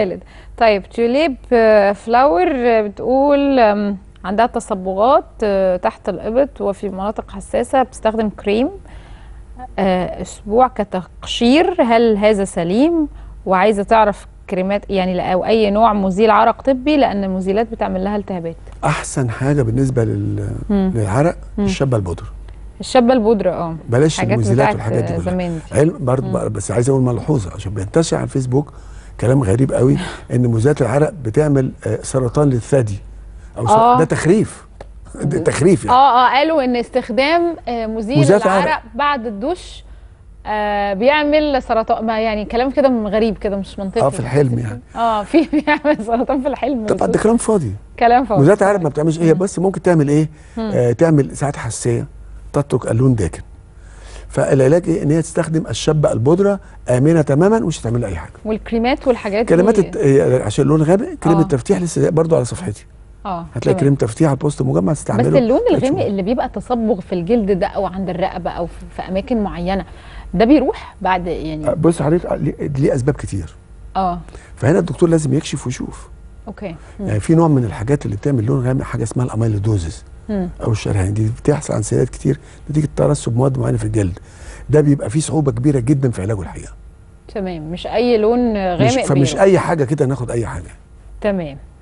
خالد طيب توليب فلاور آه، آه، بتقول عندها تصبغات آه، تحت الابط وفي مناطق حساسه بتستخدم كريم اسبوع كتقشير هل هذا سليم وعايزه تعرف كريمات يعني او اي نوع مزيل عرق طبي لان المزيلات بتعمل لها التهابات احسن حاجه بالنسبه لل... مم. للعرق الشابه البودره الشابه البودره اه بلاش المزيلات والحاجات دي دي. علم برضه بس عايز اقول ملحوظه عشان بينتشر على الفيسبوك كلام غريب قوي ان مزيلات العرق بتعمل آه، سرطان للثدي او آه. ده تخريف ده تخريف يعني. اه اه قالوا ان استخدام آه، مزيل العرق عرق. بعد الدش آه بيعمل سرطان ما يعني كلام كده غريب كده مش منطقي اه في الحلم يعني اه في بيعمل سرطان في الحلم طب ده كلام فاضي كلام فاضي مزيلات العرق ما بتعملش ايه بس ممكن تعمل ايه آه تعمل ساعات حساسيه تترك اللون داكن فالعلاج ايه ان هي تستخدم الشابه البودره امنه تماما ومش هتعمل لها اي حاجه والكريمات والحاجات كلمات الت... عشان اللون غامق كريم آه. التفتيح لسه برضو على صفحتي اه هتلاقي كريم تفتيح على البوست مجمع تستعمله بس اللون الغامق اللي بيبقى تصبغ في الجلد ده او عند الرقبه او في اماكن معينه ده بيروح بعد يعني آه، بص حضرتك آه، ليه اسباب كتير اه فهنا الدكتور لازم يكشف ويشوف اوكي يعني في نوع من الحاجات اللي بتعمل لون غامق حاجه اسمها الاميلودوزز او الشرايين يعني دي بتحصل عن سيدات كتير نتيجه ترسب مواد معينه في الجلد ده بيبقى فيه صعوبه كبيره جدا في علاجه الحقيقه تمام مش اي لون غامق مش فمش بيه. اي حاجه كده ناخد اي حاجه تمام